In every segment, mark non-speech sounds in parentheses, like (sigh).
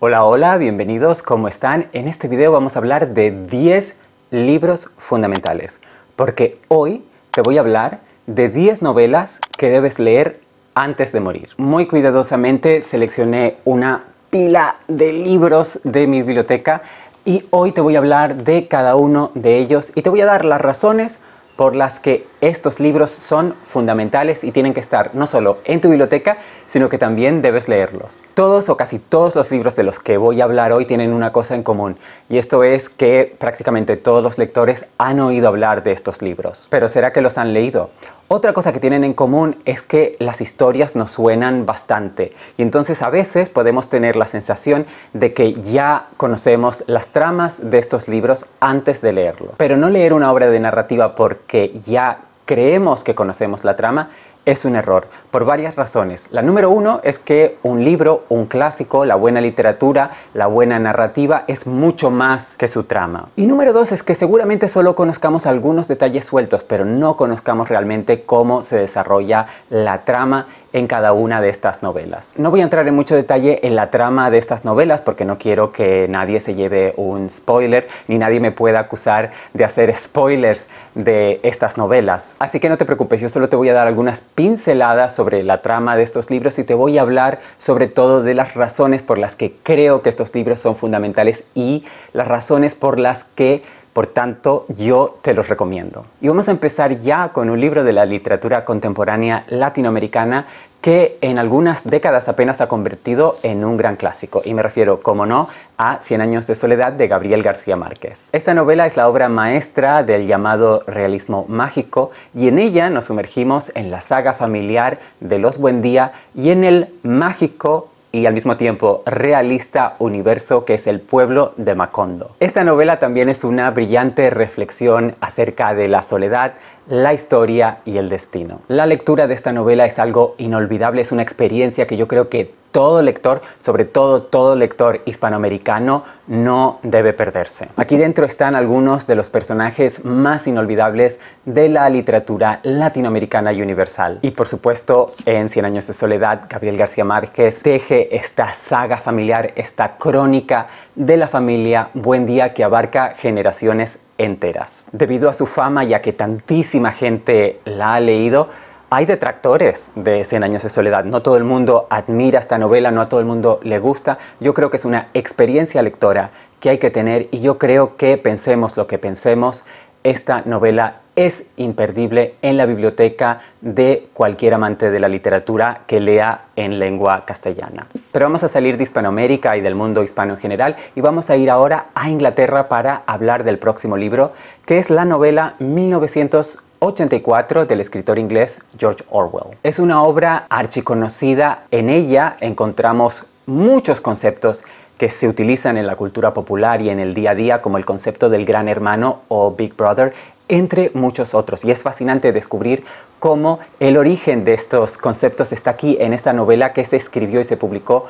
Hola, hola, bienvenidos, ¿cómo están? En este video vamos a hablar de 10 libros fundamentales, porque hoy te voy a hablar de 10 novelas que debes leer antes de morir. Muy cuidadosamente seleccioné una pila de libros de mi biblioteca y hoy te voy a hablar de cada uno de ellos y te voy a dar las razones por las que estos libros son fundamentales y tienen que estar no solo en tu biblioteca, sino que también debes leerlos. Todos o casi todos los libros de los que voy a hablar hoy tienen una cosa en común, y esto es que prácticamente todos los lectores han oído hablar de estos libros. Pero ¿será que los han leído? Otra cosa que tienen en común es que las historias nos suenan bastante y entonces a veces podemos tener la sensación de que ya conocemos las tramas de estos libros antes de leerlos. Pero no leer una obra de narrativa porque ya creemos que conocemos la trama es un error, por varias razones. La número uno es que un libro, un clásico, la buena literatura, la buena narrativa es mucho más que su trama. Y número dos es que seguramente solo conozcamos algunos detalles sueltos, pero no conozcamos realmente cómo se desarrolla la trama en cada una de estas novelas. No voy a entrar en mucho detalle en la trama de estas novelas porque no quiero que nadie se lleve un spoiler ni nadie me pueda acusar de hacer (laughs) spoilers de estas novelas. Así que no te preocupes, yo solo te voy a dar algunas pincelada sobre la trama de estos libros y te voy a hablar sobre todo de las razones por las que creo que estos libros son fundamentales y las razones por las que por tanto, yo te los recomiendo. Y vamos a empezar ya con un libro de la literatura contemporánea latinoamericana que en algunas décadas apenas ha convertido en un gran clásico. Y me refiero, como no, a Cien años de soledad de Gabriel García Márquez. Esta novela es la obra maestra del llamado realismo mágico y en ella nos sumergimos en la saga familiar de los Buendía y en el mágico y al mismo tiempo realista universo que es el pueblo de Macondo. Esta novela también es una brillante reflexión acerca de la soledad, la historia y el destino. La lectura de esta novela es algo inolvidable, es una experiencia que yo creo que todo lector, sobre todo todo lector hispanoamericano, no debe perderse. Aquí dentro están algunos de los personajes más inolvidables de la literatura latinoamericana y universal. Y por supuesto, en Cien años de soledad, Gabriel García Márquez teje esta saga familiar, esta crónica de la familia Buen Día que abarca generaciones enteras. Debido a su fama y a que tantísima gente la ha leído, hay detractores de 100 años de soledad. No todo el mundo admira esta novela, no a todo el mundo le gusta. Yo creo que es una experiencia lectora que hay que tener y yo creo que pensemos lo que pensemos, esta novela es imperdible en la biblioteca de cualquier amante de la literatura que lea en lengua castellana. Pero vamos a salir de Hispanoamérica y del mundo hispano en general y vamos a ir ahora a Inglaterra para hablar del próximo libro, que es la novela 1984 del escritor inglés George Orwell. Es una obra archiconocida, en ella encontramos muchos conceptos que se utilizan en la cultura popular y en el día a día, como el concepto del gran hermano o Big Brother, entre muchos otros. Y es fascinante descubrir cómo el origen de estos conceptos está aquí en esta novela que se escribió y se publicó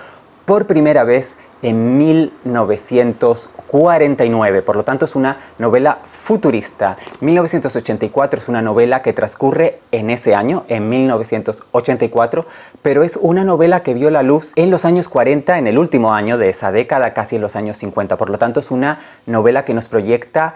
por primera vez en 1949. Por lo tanto, es una novela futurista. 1984 es una novela que transcurre en ese año, en 1984, pero es una novela que vio la luz en los años 40, en el último año de esa década, casi en los años 50. Por lo tanto, es una novela que nos proyecta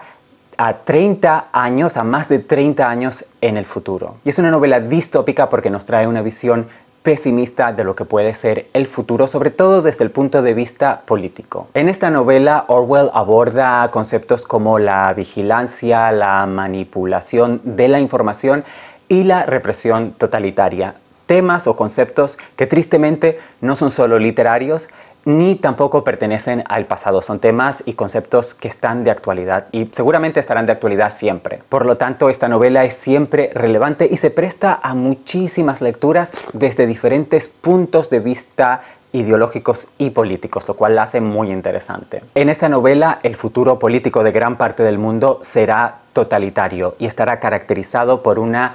a 30 años, a más de 30 años en el futuro. Y es una novela distópica porque nos trae una visión pesimista de lo que puede ser el futuro, sobre todo desde el punto de vista político. En esta novela, Orwell aborda conceptos como la vigilancia, la manipulación de la información y la represión totalitaria, temas o conceptos que tristemente no son solo literarios, ni tampoco pertenecen al pasado. Son temas y conceptos que están de actualidad y seguramente estarán de actualidad siempre. Por lo tanto, esta novela es siempre relevante y se presta a muchísimas lecturas desde diferentes puntos de vista ideológicos y políticos, lo cual la hace muy interesante. En esta novela, el futuro político de gran parte del mundo será totalitario y estará caracterizado por una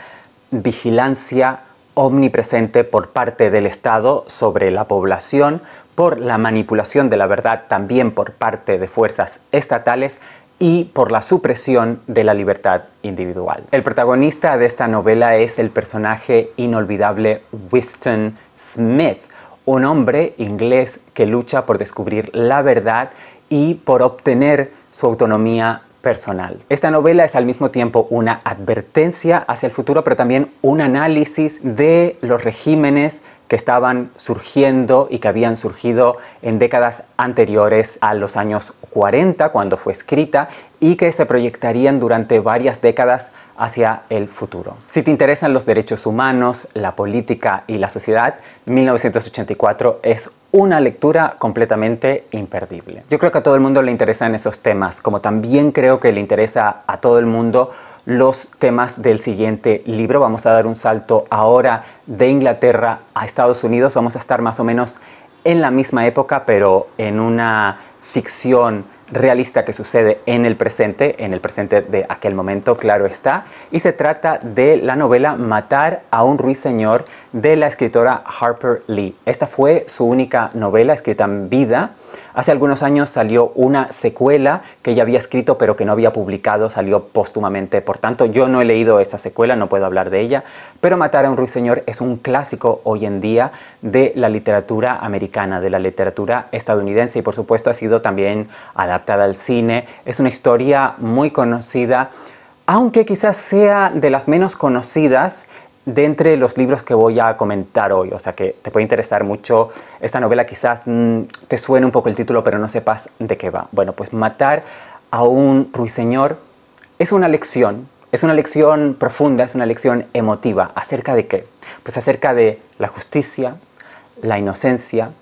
vigilancia omnipresente por parte del Estado sobre la población, por la manipulación de la verdad también por parte de fuerzas estatales y por la supresión de la libertad individual. El protagonista de esta novela es el personaje inolvidable Winston Smith, un hombre inglés que lucha por descubrir la verdad y por obtener su autonomía personal. Esta novela es al mismo tiempo una advertencia hacia el futuro, pero también un análisis de los regímenes que estaban surgiendo y que habían surgido en décadas anteriores a los años 40, cuando fue escrita, y que se proyectarían durante varias décadas hacia el futuro. Si te interesan los derechos humanos, la política y la sociedad, 1984 es una lectura completamente imperdible. Yo creo que a todo el mundo le interesan esos temas, como también creo que le interesa a todo el mundo los temas del siguiente libro. Vamos a dar un salto ahora de Inglaterra a Estados Unidos. Vamos a estar más o menos en la misma época, pero en una ficción realista que sucede en el presente, en el presente de aquel momento, claro está, y se trata de la novela Matar a un ruiseñor de la escritora Harper Lee. Esta fue su única novela escrita en vida Hace algunos años salió una secuela que ella había escrito pero que no había publicado, salió póstumamente. Por tanto, yo no he leído esa secuela, no puedo hablar de ella. Pero Matar a un ruiseñor es un clásico hoy en día de la literatura americana, de la literatura estadounidense y por supuesto ha sido también adaptada al cine. Es una historia muy conocida aunque quizás sea de las menos conocidas de entre los libros que voy a comentar hoy, o sea que te puede interesar mucho esta novela, quizás mm, te suene un poco el título, pero no sepas de qué va. Bueno, pues matar a un ruiseñor es una lección, es una lección profunda, es una lección emotiva. ¿Acerca de qué? Pues acerca de la justicia, la inocencia,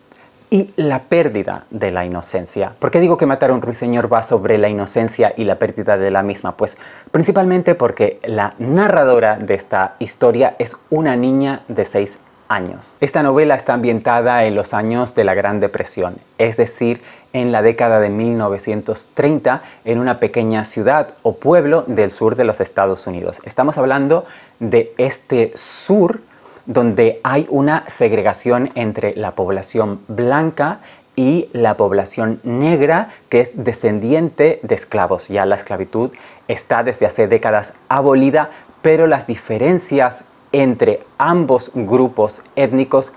y la pérdida de la inocencia. ¿Por qué digo que matar a un ruiseñor va sobre la inocencia y la pérdida de la misma? Pues principalmente porque la narradora de esta historia es una niña de 6 años. Esta novela está ambientada en los años de la Gran Depresión, es decir, en la década de 1930 en una pequeña ciudad o pueblo del sur de los Estados Unidos. Estamos hablando de este sur donde hay una segregación entre la población blanca y la población negra que es descendiente de esclavos. Ya la esclavitud está desde hace décadas abolida, pero las diferencias entre ambos grupos étnicos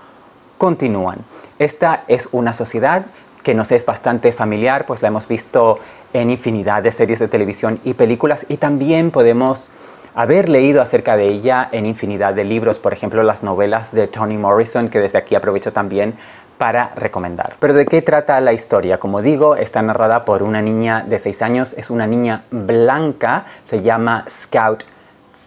continúan. Esta es una sociedad que nos es bastante familiar, pues la hemos visto en infinidad de series de televisión y películas y también podemos haber leído acerca de ella en infinidad de libros, por ejemplo las novelas de Toni Morrison, que desde aquí aprovecho también para recomendar. Pero ¿de qué trata la historia? Como digo, está narrada por una niña de 6 años, es una niña blanca, se llama Scout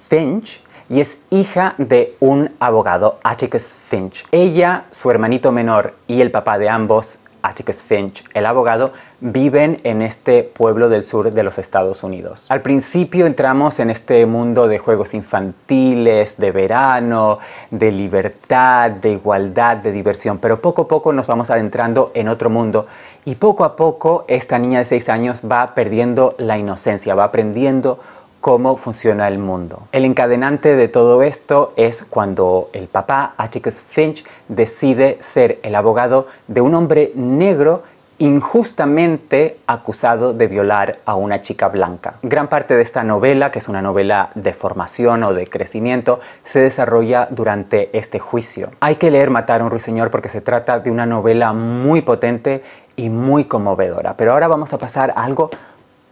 Finch y es hija de un abogado, Atticus Finch. Ella, su hermanito menor y el papá de ambos Atticus Finch, el abogado, viven en este pueblo del sur de los Estados Unidos. Al principio entramos en este mundo de juegos infantiles, de verano, de libertad, de igualdad, de diversión, pero poco a poco nos vamos adentrando en otro mundo y poco a poco esta niña de 6 años va perdiendo la inocencia, va aprendiendo cómo funciona el mundo. El encadenante de todo esto es cuando el papá, Atticus Finch, decide ser el abogado de un hombre negro injustamente acusado de violar a una chica blanca. Gran parte de esta novela, que es una novela de formación o de crecimiento, se desarrolla durante este juicio. Hay que leer Matar a un ruiseñor porque se trata de una novela muy potente y muy conmovedora. Pero ahora vamos a pasar a algo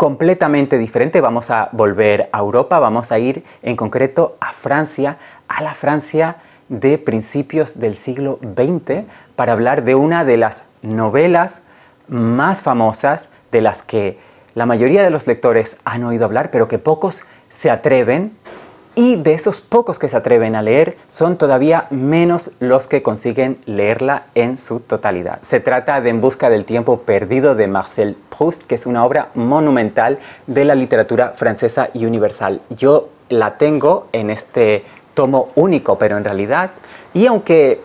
completamente diferente. Vamos a volver a Europa, vamos a ir en concreto a Francia, a la Francia de principios del siglo XX, para hablar de una de las novelas más famosas, de las que la mayoría de los lectores han oído hablar, pero que pocos se atreven y de esos pocos que se atreven a leer, son todavía menos los que consiguen leerla en su totalidad. Se trata de En Busca del Tiempo Perdido de Marcel Proust, que es una obra monumental de la literatura francesa y universal. Yo la tengo en este tomo único, pero en realidad, y aunque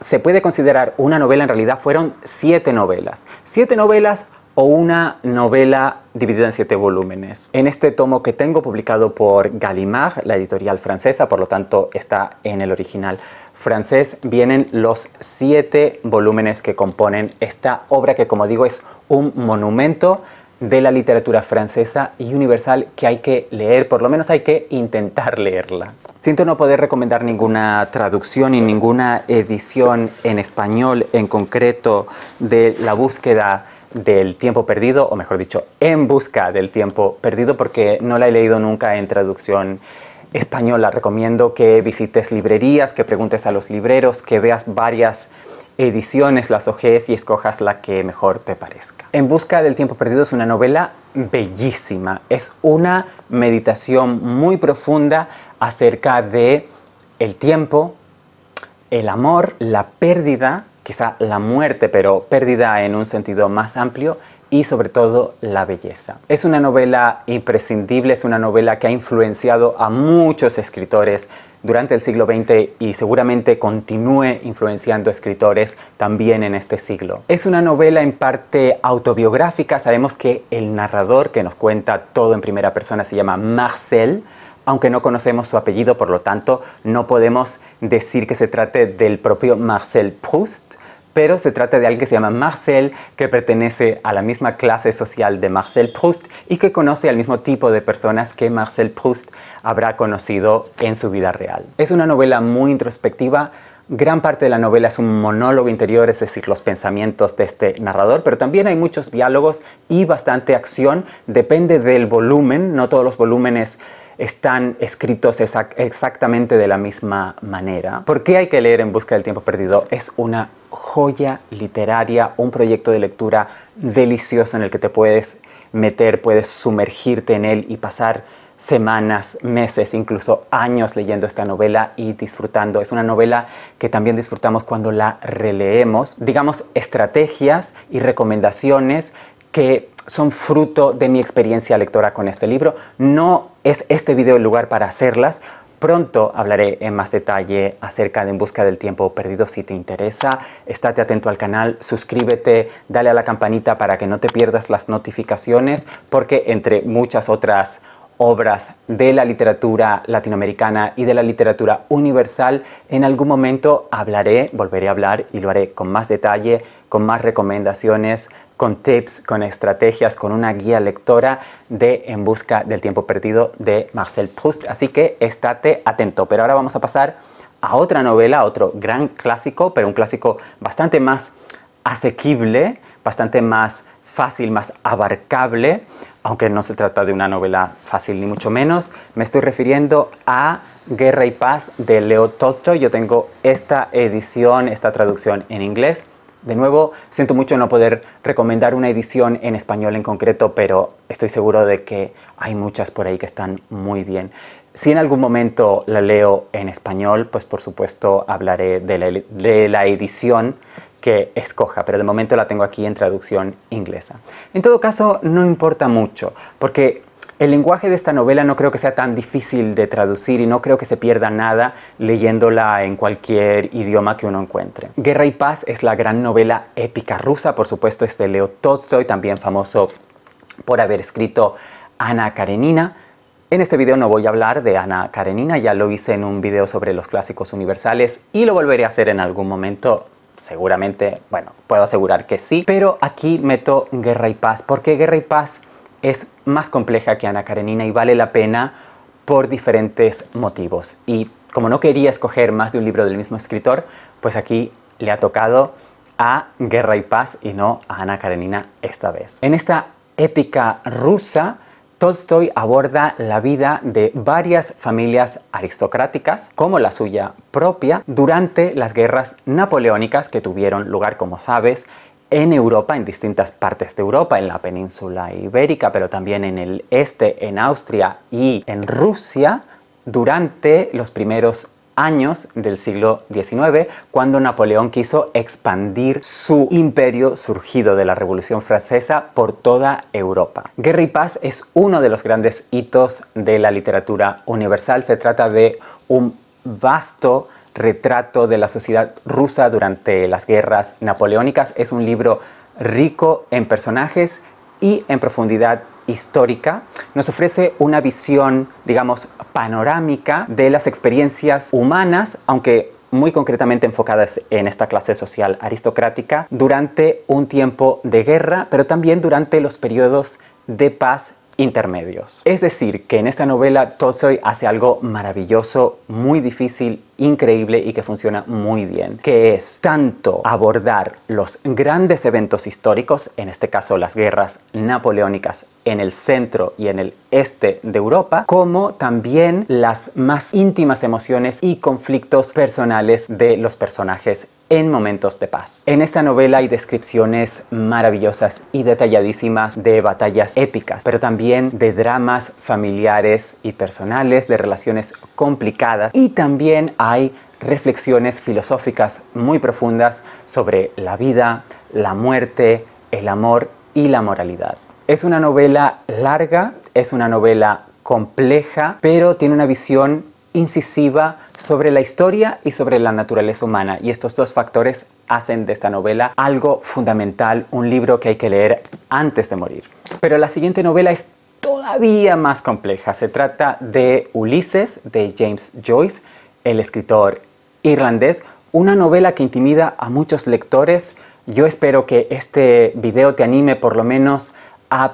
se puede considerar una novela, en realidad fueron siete novelas. Siete novelas o una novela dividida en siete volúmenes. En este tomo que tengo publicado por Gallimard, la editorial francesa, por lo tanto está en el original francés, vienen los siete volúmenes que componen esta obra que como digo es un monumento de la literatura francesa y universal que hay que leer, por lo menos hay que intentar leerla. Siento no poder recomendar ninguna traducción y ninguna edición en español en concreto de la búsqueda del tiempo perdido, o mejor dicho, en busca del tiempo perdido, porque no la he leído nunca en traducción española. Recomiendo que visites librerías, que preguntes a los libreros, que veas varias ediciones, las ojees y escojas la que mejor te parezca. En busca del tiempo perdido es una novela bellísima, es una meditación muy profunda acerca de el tiempo, el amor, la pérdida quizá la muerte, pero pérdida en un sentido más amplio y sobre todo la belleza. Es una novela imprescindible, es una novela que ha influenciado a muchos escritores durante el siglo XX y seguramente continúe influenciando escritores también en este siglo. Es una novela en parte autobiográfica, sabemos que el narrador que nos cuenta todo en primera persona se llama Marcel, aunque no conocemos su apellido, por lo tanto no podemos decir que se trate del propio Marcel Proust, pero se trata de alguien que se llama Marcel, que pertenece a la misma clase social de Marcel Proust y que conoce al mismo tipo de personas que Marcel Proust habrá conocido en su vida real. Es una novela muy introspectiva, Gran parte de la novela es un monólogo interior, es decir, los pensamientos de este narrador, pero también hay muchos diálogos y bastante acción. Depende del volumen, no todos los volúmenes están escritos exactamente de la misma manera. ¿Por qué hay que leer En Busca del Tiempo Perdido? Es una joya literaria, un proyecto de lectura delicioso en el que te puedes meter, puedes sumergirte en él y pasar semanas, meses, incluso años leyendo esta novela y disfrutando. Es una novela que también disfrutamos cuando la releemos. Digamos, estrategias y recomendaciones que son fruto de mi experiencia lectora con este libro. No es este video el lugar para hacerlas. Pronto hablaré en más detalle acerca de En Busca del Tiempo Perdido si te interesa. Estate atento al canal, suscríbete, dale a la campanita para que no te pierdas las notificaciones porque entre muchas otras obras de la literatura latinoamericana y de la literatura universal, en algún momento hablaré, volveré a hablar y lo haré con más detalle, con más recomendaciones, con tips, con estrategias, con una guía lectora de En Busca del Tiempo Perdido de Marcel Proust. Así que estate atento. Pero ahora vamos a pasar a otra novela, otro gran clásico, pero un clásico bastante más asequible, bastante más fácil, más abarcable, aunque no se trata de una novela fácil ni mucho menos, me estoy refiriendo a Guerra y Paz de Leo Tolstoy. Yo tengo esta edición, esta traducción en inglés. De nuevo, siento mucho no poder recomendar una edición en español en concreto, pero estoy seguro de que hay muchas por ahí que están muy bien. Si en algún momento la leo en español, pues por supuesto hablaré de la, de la edición que escoja, pero de momento la tengo aquí en traducción inglesa. En todo caso, no importa mucho, porque el lenguaje de esta novela no creo que sea tan difícil de traducir y no creo que se pierda nada leyéndola en cualquier idioma que uno encuentre. Guerra y Paz es la gran novela épica rusa, por supuesto es de Leo Tolstoy, también famoso por haber escrito Ana Karenina. En este video no voy a hablar de Ana Karenina, ya lo hice en un video sobre los clásicos universales y lo volveré a hacer en algún momento Seguramente, bueno, puedo asegurar que sí, pero aquí meto Guerra y Paz, porque Guerra y Paz es más compleja que Ana Karenina y vale la pena por diferentes motivos. Y como no quería escoger más de un libro del mismo escritor, pues aquí le ha tocado a Guerra y Paz y no a Ana Karenina esta vez. En esta épica rusa, Tolstoy aborda la vida de varias familias aristocráticas, como la suya propia, durante las guerras napoleónicas que tuvieron lugar, como sabes, en Europa, en distintas partes de Europa, en la península ibérica, pero también en el este, en Austria y en Rusia, durante los primeros años del siglo XIX, cuando Napoleón quiso expandir su imperio surgido de la Revolución Francesa por toda Europa. Guerra y Paz es uno de los grandes hitos de la literatura universal. Se trata de un vasto retrato de la sociedad rusa durante las guerras napoleónicas. Es un libro rico en personajes y en profundidad histórica, nos ofrece una visión, digamos, panorámica de las experiencias humanas, aunque muy concretamente enfocadas en esta clase social aristocrática, durante un tiempo de guerra, pero también durante los periodos de paz intermedios. Es decir, que en esta novela Tolstoy hace algo maravilloso, muy difícil, increíble y que funciona muy bien, que es tanto abordar los grandes eventos históricos, en este caso las guerras napoleónicas en el centro y en el este de Europa, como también las más íntimas emociones y conflictos personales de los personajes en momentos de paz. En esta novela hay descripciones maravillosas y detalladísimas de batallas épicas, pero también de dramas familiares y personales, de relaciones complicadas y también hay reflexiones filosóficas muy profundas sobre la vida, la muerte, el amor y la moralidad. Es una novela larga, es una novela compleja, pero tiene una visión incisiva sobre la historia y sobre la naturaleza humana. Y estos dos factores hacen de esta novela algo fundamental, un libro que hay que leer antes de morir. Pero la siguiente novela es todavía más compleja. Se trata de Ulises de James Joyce, el escritor irlandés, una novela que intimida a muchos lectores. Yo espero que este video te anime por lo menos a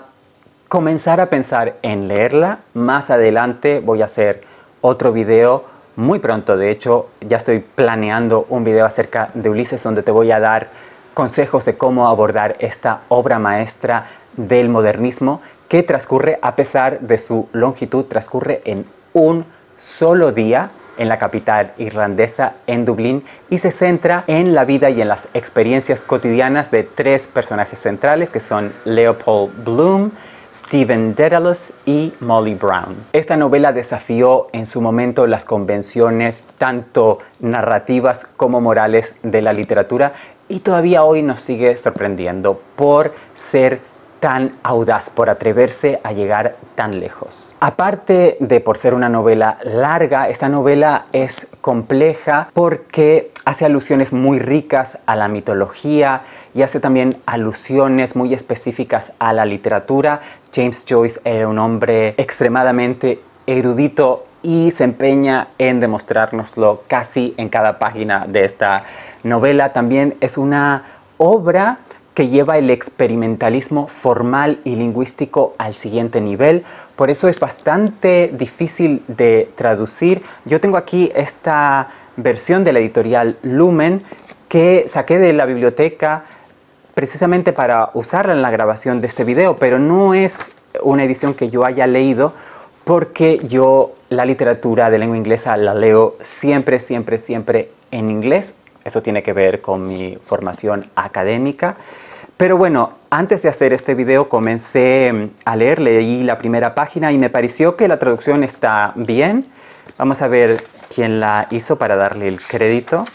comenzar a pensar en leerla. Más adelante voy a hacer otro video muy pronto. De hecho, ya estoy planeando un video acerca de Ulises donde te voy a dar consejos de cómo abordar esta obra maestra del modernismo que transcurre, a pesar de su longitud, transcurre en un solo día en la capital irlandesa, en Dublín, y se centra en la vida y en las experiencias cotidianas de tres personajes centrales, que son Leopold Bloom, Steven Dedalus y Molly Brown. Esta novela desafió en su momento las convenciones tanto narrativas como morales de la literatura y todavía hoy nos sigue sorprendiendo por ser tan audaz, por atreverse a llegar tan lejos. Aparte de por ser una novela larga, esta novela es compleja porque hace alusiones muy ricas a la mitología y hace también alusiones muy específicas a la literatura. James Joyce era un hombre extremadamente erudito y se empeña en demostrárnoslo casi en cada página de esta novela. También es una obra que lleva el experimentalismo formal y lingüístico al siguiente nivel. Por eso es bastante difícil de traducir. Yo tengo aquí esta versión de la editorial Lumen que saqué de la biblioteca precisamente para usarla en la grabación de este video, pero no es una edición que yo haya leído porque yo la literatura de lengua inglesa la leo siempre, siempre, siempre en inglés eso tiene que ver con mi formación académica. Pero bueno, antes de hacer este video comencé mm, a leer, leí la primera página y me pareció que la traducción está bien. Vamos a ver quién la hizo para darle el crédito.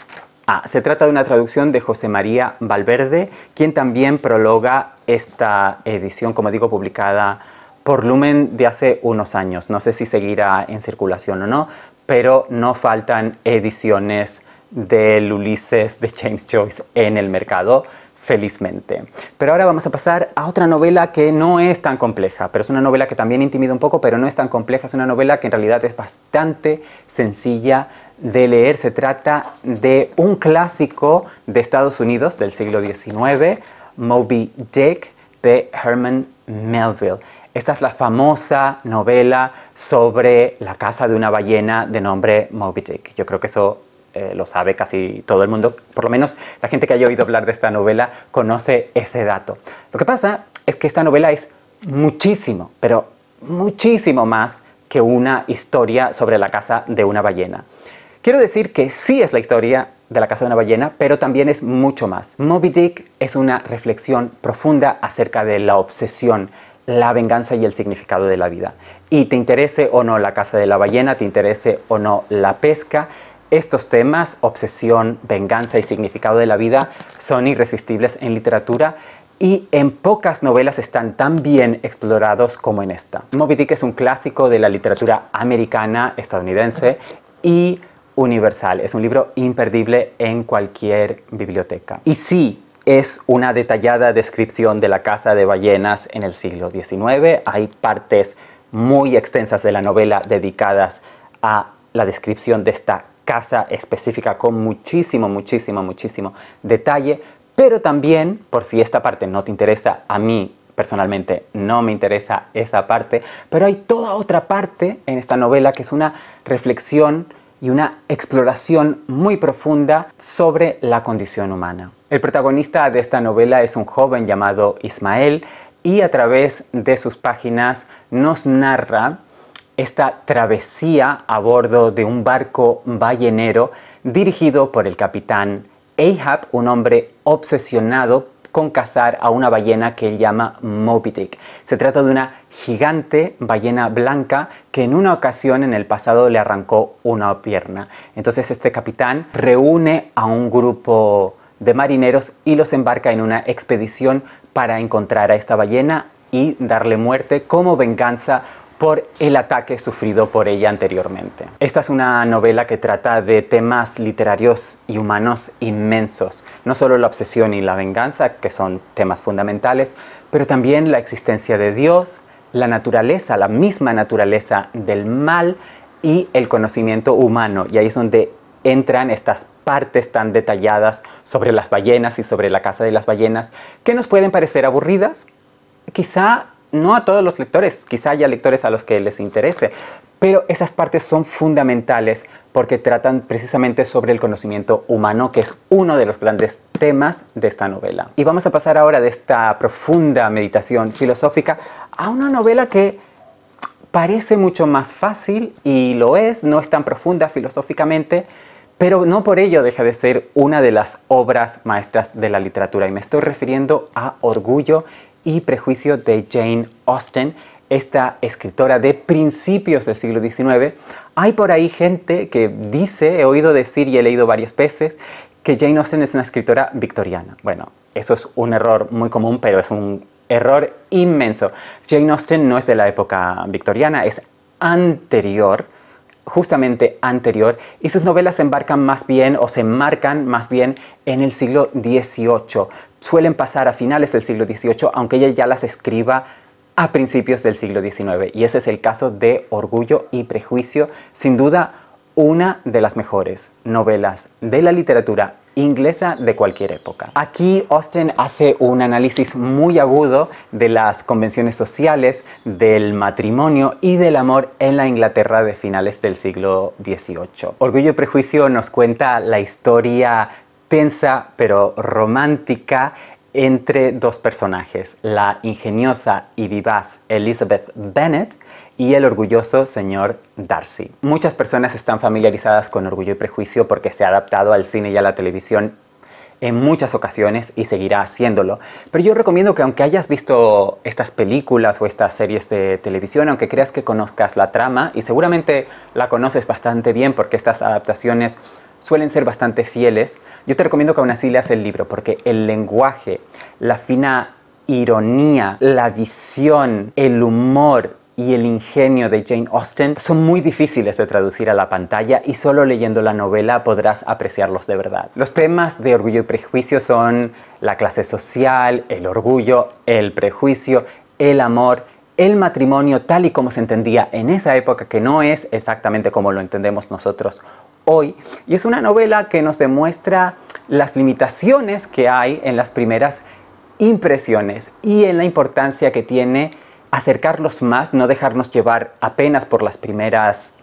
Ah, se trata de una traducción de José María Valverde, quien también prologa esta edición, como digo, publicada por Lumen de hace unos años. No sé si seguirá en circulación o no, pero no faltan ediciones del Ulises de James Joyce en el mercado, felizmente. Pero ahora vamos a pasar a otra novela que no es tan compleja, pero es una novela que también intimida un poco, pero no es tan compleja, es una novela que en realidad es bastante sencilla de leer. Se trata de un clásico de Estados Unidos del siglo XIX, Moby Dick, de Herman Melville. Esta es la famosa novela sobre la casa de una ballena de nombre Moby Dick. Yo creo que eso eh, lo sabe casi todo el mundo, por lo menos la gente que haya oído hablar de esta novela conoce ese dato. Lo que pasa es que esta novela es muchísimo, pero muchísimo más que una historia sobre la casa de una ballena. Quiero decir que sí es la historia de la casa de una ballena, pero también es mucho más. Moby Dick es una reflexión profunda acerca de la obsesión, la venganza y el significado de la vida. Y te interese o no la casa de la ballena, te interese o no la pesca, estos temas, obsesión, venganza y significado de la vida, son irresistibles en literatura y en pocas novelas están tan bien explorados como en esta. Moby Dick es un clásico de la literatura americana, estadounidense y universal. Es un libro imperdible en cualquier biblioteca. Y sí, es una detallada descripción de la caza de ballenas en el siglo XIX. Hay partes muy extensas de la novela dedicadas a la descripción de esta casa específica con muchísimo, muchísimo, muchísimo detalle, pero también, por si esta parte no te interesa, a mí personalmente no me interesa esa parte, pero hay toda otra parte en esta novela que es una reflexión y una exploración muy profunda sobre la condición humana. El protagonista de esta novela es un joven llamado Ismael y a través de sus páginas nos narra esta travesía a bordo de un barco ballenero dirigido por el capitán Ahab, un hombre obsesionado con cazar a una ballena que él llama Moby Dick. Se trata de una gigante ballena blanca que en una ocasión en el pasado le arrancó una pierna. Entonces este capitán reúne a un grupo de marineros y los embarca en una expedición para encontrar a esta ballena y darle muerte como venganza por el ataque sufrido por ella anteriormente. Esta es una novela que trata de temas literarios y humanos inmensos, no solo la obsesión y la venganza, que son temas fundamentales, pero también la existencia de Dios, la naturaleza, la misma naturaleza del mal y el conocimiento humano. Y ahí es donde entran estas partes tan detalladas sobre las ballenas y sobre la casa de las ballenas, que nos pueden parecer aburridas, quizá no a todos los lectores, quizá haya lectores a los que les interese, pero esas partes son fundamentales porque tratan precisamente sobre el conocimiento humano, que es uno de los grandes temas de esta novela. Y vamos a pasar ahora de esta profunda meditación filosófica a una novela que parece mucho más fácil y lo es, no es tan profunda filosóficamente, pero no por ello deja de ser una de las obras maestras de la literatura y me estoy refiriendo a Orgullo y Prejuicio de Jane Austen, esta escritora de principios del siglo XIX, hay por ahí gente que dice, he oído decir y he leído varias veces, que Jane Austen es una escritora victoriana. Bueno, eso es un error muy común, pero es un error inmenso. Jane Austen no es de la época victoriana, es anterior, justamente anterior y sus novelas se embarcan más bien o se marcan más bien en el siglo XVIII. Suelen pasar a finales del siglo XVIII, aunque ella ya las escriba a principios del siglo XIX. Y ese es el caso de Orgullo y Prejuicio, sin duda una de las mejores novelas de la literatura inglesa de cualquier época. Aquí Austen hace un análisis muy agudo de las convenciones sociales, del matrimonio y del amor en la Inglaterra de finales del siglo XVIII. Orgullo y Prejuicio nos cuenta la historia tensa pero romántica entre dos personajes, la ingeniosa y vivaz Elizabeth Bennet, y el orgulloso señor Darcy. Muchas personas están familiarizadas con Orgullo y Prejuicio porque se ha adaptado al cine y a la televisión en muchas ocasiones y seguirá haciéndolo. Pero yo recomiendo que aunque hayas visto estas películas o estas series de televisión, aunque creas que conozcas la trama, y seguramente la conoces bastante bien porque estas adaptaciones suelen ser bastante fieles, yo te recomiendo que aún así leas el libro porque el lenguaje, la fina ironía, la visión, el humor, y el ingenio de Jane Austen son muy difíciles de traducir a la pantalla y solo leyendo la novela podrás apreciarlos de verdad. Los temas de orgullo y prejuicio son la clase social, el orgullo, el prejuicio, el amor, el matrimonio tal y como se entendía en esa época, que no es exactamente como lo entendemos nosotros hoy. Y es una novela que nos demuestra las limitaciones que hay en las primeras impresiones y en la importancia que tiene acercarnos más, no dejarnos llevar apenas por las primeras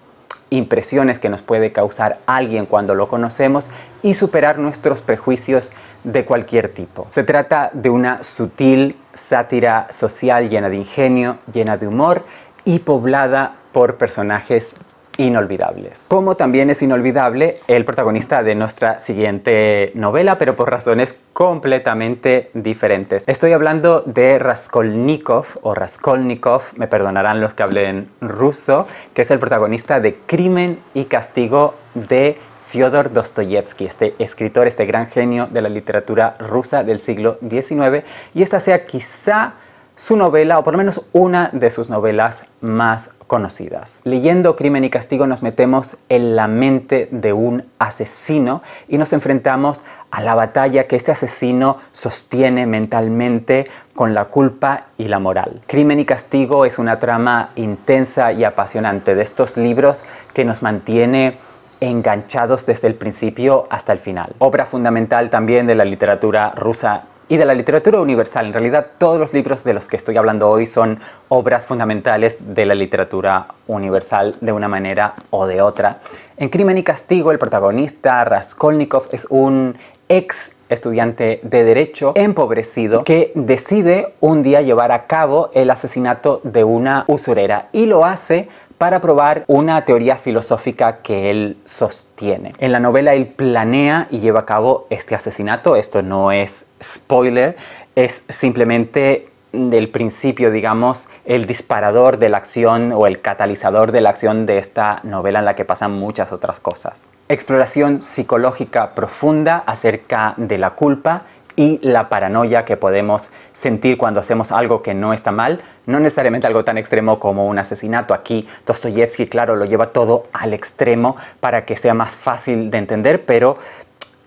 impresiones que nos puede causar alguien cuando lo conocemos y superar nuestros prejuicios de cualquier tipo. Se trata de una sutil sátira social llena de ingenio, llena de humor y poblada por personajes inolvidables. Como también es inolvidable el protagonista de nuestra siguiente novela, pero por razones completamente diferentes. Estoy hablando de Raskolnikov o Raskolnikov, me perdonarán los que hablen ruso, que es el protagonista de Crimen y Castigo de Fyodor Dostoyevsky, este escritor, este gran genio de la literatura rusa del siglo XIX, y esta sea quizá su novela, o por lo menos una de sus novelas más conocidas. Leyendo Crimen y Castigo nos metemos en la mente de un asesino y nos enfrentamos a la batalla que este asesino sostiene mentalmente con la culpa y la moral. Crimen y Castigo es una trama intensa y apasionante de estos libros que nos mantiene enganchados desde el principio hasta el final. Obra fundamental también de la literatura rusa y de la literatura universal. En realidad, todos los libros de los que estoy hablando hoy son obras fundamentales de la literatura universal de una manera o de otra. En Crimen y Castigo, el protagonista Raskolnikov es un ex estudiante de derecho empobrecido que decide un día llevar a cabo el asesinato de una usurera y lo hace para probar una teoría filosófica que él sostiene. En la novela él planea y lleva a cabo este asesinato, esto no es spoiler, es simplemente del principio, digamos, el disparador de la acción o el catalizador de la acción de esta novela en la que pasan muchas otras cosas. Exploración psicológica profunda acerca de la culpa y la paranoia que podemos sentir cuando hacemos algo que no está mal, no necesariamente algo tan extremo como un asesinato. Aquí Dostoyevsky, claro, lo lleva todo al extremo para que sea más fácil de entender, pero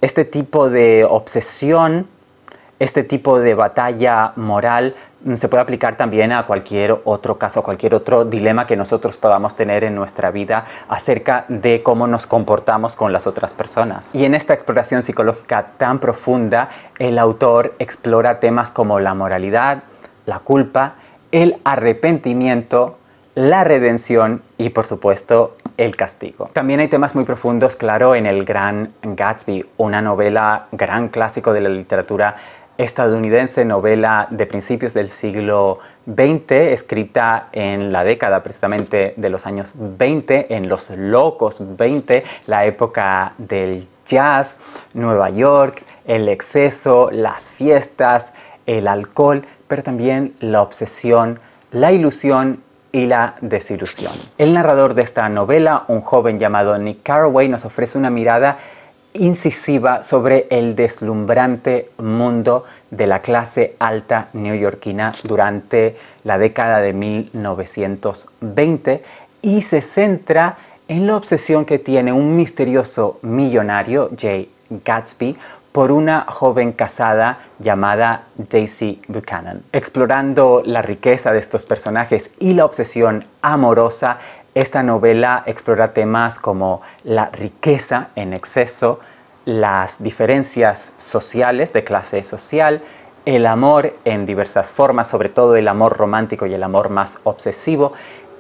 este tipo de obsesión, este tipo de batalla moral se puede aplicar también a cualquier otro caso, a cualquier otro dilema que nosotros podamos tener en nuestra vida acerca de cómo nos comportamos con las otras personas. Y en esta exploración psicológica tan profunda, el autor explora temas como la moralidad, la culpa, el arrepentimiento, la redención y por supuesto el castigo. También hay temas muy profundos, claro, en el Gran Gatsby, una novela gran clásico de la literatura estadounidense, novela de principios del siglo XX, escrita en la década precisamente de los años 20, en los locos 20, la época del jazz, Nueva York, el exceso, las fiestas, el alcohol, pero también la obsesión, la ilusión y la desilusión. El narrador de esta novela, un joven llamado Nick Carraway, nos ofrece una mirada incisiva sobre el deslumbrante mundo de la clase alta neoyorquina durante la década de 1920 y se centra en la obsesión que tiene un misterioso millonario, Jay Gatsby, por una joven casada llamada Daisy Buchanan. Explorando la riqueza de estos personajes y la obsesión amorosa, esta novela explora temas como la riqueza en exceso, las diferencias sociales de clase social, el amor en diversas formas, sobre todo el amor romántico y el amor más obsesivo,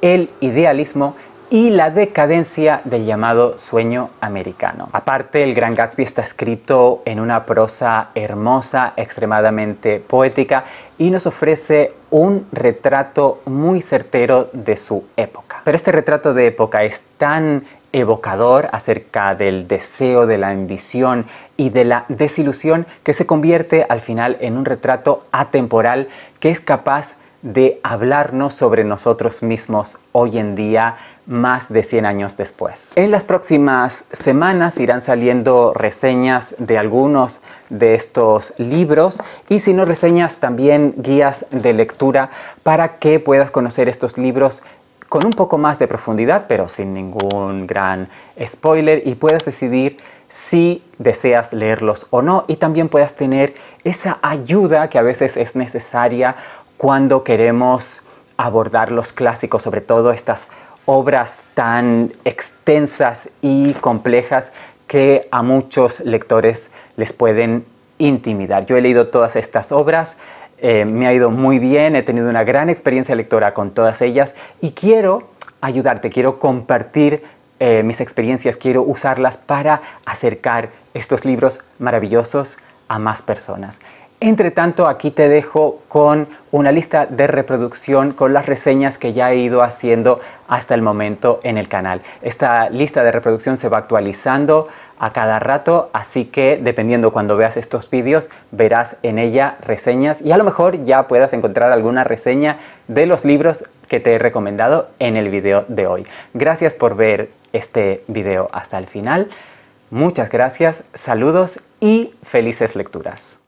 el idealismo y la decadencia del llamado sueño americano. Aparte, el Gran Gatsby está escrito en una prosa hermosa, extremadamente poética y nos ofrece un retrato muy certero de su época. Pero este retrato de época es tan evocador acerca del deseo, de la ambición y de la desilusión que se convierte al final en un retrato atemporal que es capaz de hablarnos sobre nosotros mismos hoy en día más de 100 años después. En las próximas semanas irán saliendo reseñas de algunos de estos libros y si no reseñas también guías de lectura para que puedas conocer estos libros con un poco más de profundidad, pero sin ningún gran spoiler y puedas decidir si deseas leerlos o no y también puedas tener esa ayuda que a veces es necesaria cuando queremos abordar los clásicos, sobre todo estas obras tan extensas y complejas que a muchos lectores les pueden intimidar. Yo he leído todas estas obras, eh, me ha ido muy bien, he tenido una gran experiencia lectora con todas ellas y quiero ayudarte, quiero compartir eh, mis experiencias, quiero usarlas para acercar estos libros maravillosos a más personas. Entre tanto, aquí te dejo con una lista de reproducción con las reseñas que ya he ido haciendo hasta el momento en el canal. Esta lista de reproducción se va actualizando a cada rato, así que dependiendo cuando veas estos vídeos, verás en ella reseñas y a lo mejor ya puedas encontrar alguna reseña de los libros que te he recomendado en el vídeo de hoy. Gracias por ver este vídeo hasta el final. Muchas gracias, saludos y felices lecturas.